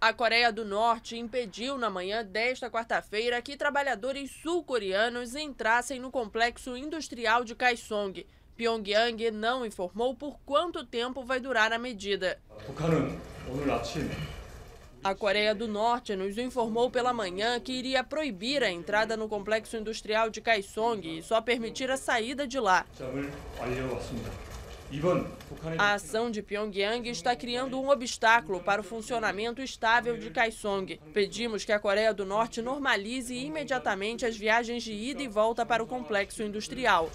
A Coreia do Norte impediu na manhã desta quarta-feira que trabalhadores sul-coreanos entrassem no complexo industrial de Kaesong. Pyongyang não informou por quanto tempo vai durar a medida. A Coreia do Norte nos informou pela manhã que iria proibir a entrada no complexo industrial de Kaesong e só permitir a saída de lá. É a ação de Pyongyang está criando um obstáculo para o funcionamento estável de Kaesong. Pedimos que a Coreia do Norte normalize imediatamente as viagens de ida e volta para o complexo industrial.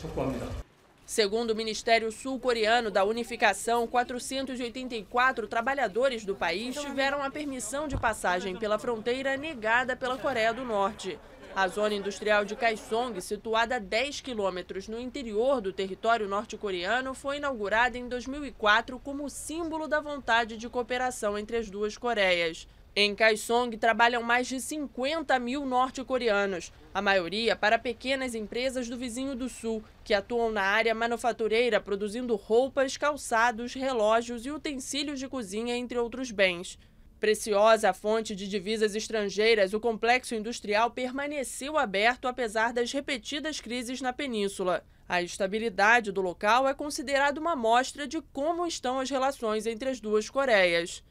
Segundo o Ministério Sul-Coreano da Unificação, 484 trabalhadores do país tiveram a permissão de passagem pela fronteira negada pela Coreia do Norte. A zona industrial de Kaesong, situada a 10 quilômetros no interior do território norte-coreano, foi inaugurada em 2004 como símbolo da vontade de cooperação entre as duas Coreias. Em Kaesong trabalham mais de 50 mil norte-coreanos, a maioria para pequenas empresas do vizinho do sul, que atuam na área manufatureira produzindo roupas, calçados, relógios e utensílios de cozinha, entre outros bens. Preciosa fonte de divisas estrangeiras, o complexo industrial permaneceu aberto apesar das repetidas crises na península. A estabilidade do local é considerada uma mostra de como estão as relações entre as duas Coreias.